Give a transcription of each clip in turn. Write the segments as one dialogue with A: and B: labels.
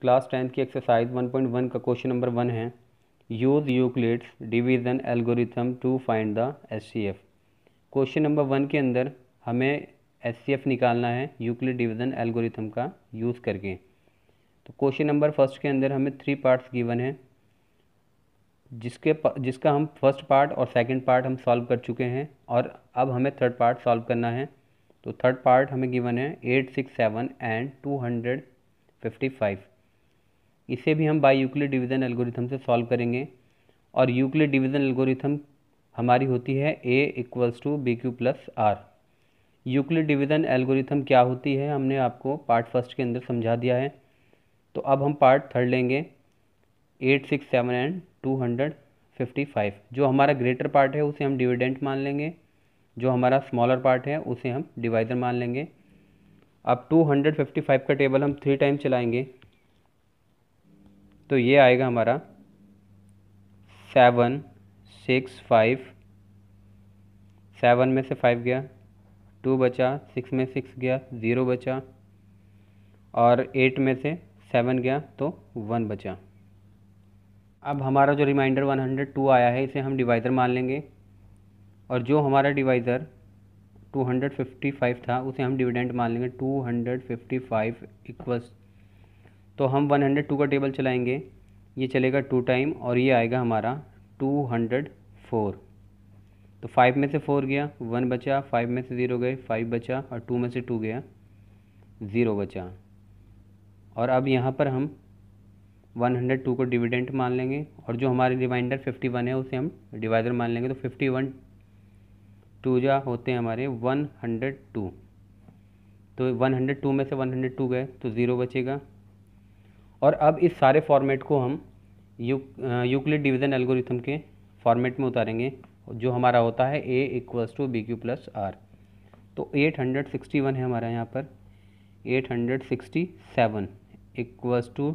A: class tenth की exercise 1.1 का question number one है use Euclid's division algorithm to find the S question number one के अंदर हमें एस निकालना है यूक्लिड डिवीज़न एल्गोरिथम का यूज़ करके तो क्वेश्चन नंबर फर्स्ट के अंदर हमें थ्री पार्ट्स गिवन है जिसके जिसका हम फर्स्ट पार्ट और सेकेंड पार्ट हम सॉल्व कर चुके हैं और अब हमें थर्ड पार्ट सॉल्व करना है तो थर्ड पार्ट हमें गिवन है eight six seven and two hundred fifty five इसे भी हम बाई यूक्लिड डिवीज़न एल्गोरिथम से सॉल्व करेंगे और यूक्लिड डिवीज़न एल्गोरिथम हमारी होती है A equals to B Q plus R Euclid division algorithm क्या होती है हमने आपको पार्ट फर्स्ट के अंदर समझा दिया है तो अब हम पार्ट थर्ड लेंगे eight six seven and two hundred fifty five जो हमारा ग्रेटर पार्ट है उसे हम डिविडेंट मान लेंगे जो हमारा स्मॉलर पार्ट है उसे हम डिवाइजर मान लेंगे अब टू हंड्रेड फिफ्टी फाइव का टेबल हम थ्री टाइम चलाएंगे तो ये आएगा हमारा सेवन सिक्स फाइव सेवन में से फाइव गया टू बचा सिक्स में सिक्स गया ज़ीरो बचा और एट में से सेवन गया तो वन बचा अब हमारा जो रिमाइंडर वन हंड्रेड टू आया है इसे हम डिवाइज़र मान लेंगे और जो हमारा divisor two hundred fifty five था उसे हम डिविडेंड मान लेंगे two hundred fifty five equals तो हम 102 का टेबल चलाएंगे ये चलेगा टू टाइम और ये आएगा हमारा 204 तो फाइव में से फोर गया वन बचा फाइव में से ज़ीरो गए फाइव बचा और टू में से टू गया ज़ीरो बचा और अब यहाँ पर हम 102 को डिविडेंट मान लेंगे और जो हमारे रिमाइंडर 51 है उसे हम डिवाइडर मान लेंगे तो 51 वन टू जा होते हैं हमारे 102 तो 102 में से 102 गए तो ज़ीरो बचेगा और अब इस सारे फॉर्मेट को हम यू यूक्लिड डिवीज़न एल्गोरिथम के फॉर्मेट में उतारेंगे जो हमारा होता है A equals to B Q plus R तो 861 है हमारा यहाँ पर 867 equals to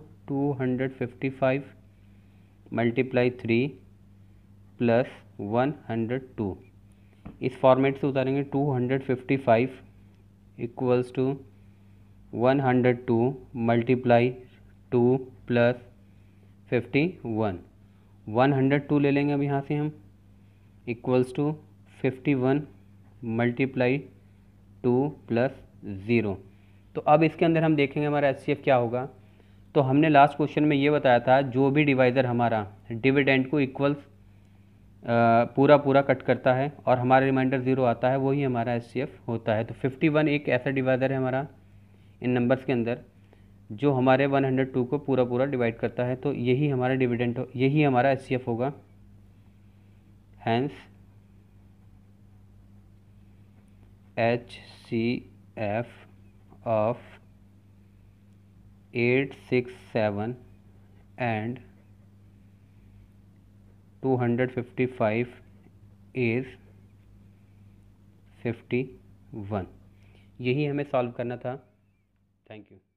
A: five multiply three plus 102 इस फॉर्मेट से उतारेंगे 255 equals to 102 multiply two plus fifty one one hundred two ले लेंगे अब यहाँ से हम equals to fifty one multiply two plus zero तो अब इसके अंदर हम देखेंगे हमारा एस क्या होगा तो हमने लास्ट क्वेश्चन में ये बताया था जो भी डिवाइज़र हमारा डिविडेंड को इक्वल्स पूरा पूरा कट करता है और हमारा रिमाइंडर ज़ीरो आता है वही हमारा एस होता है तो फिफ्टी वन एक ऐसा डिवाइज़र है हमारा इन नंबर्स के अंदर जो हमारे 102 को पूरा पूरा डिवाइड करता है तो यही हमारा डिविडेंट हो यही हमारा एस होगा hence H C F of eight six seven and two hundred fifty five is fifty one यही हमें सॉल्व करना था थैंक यू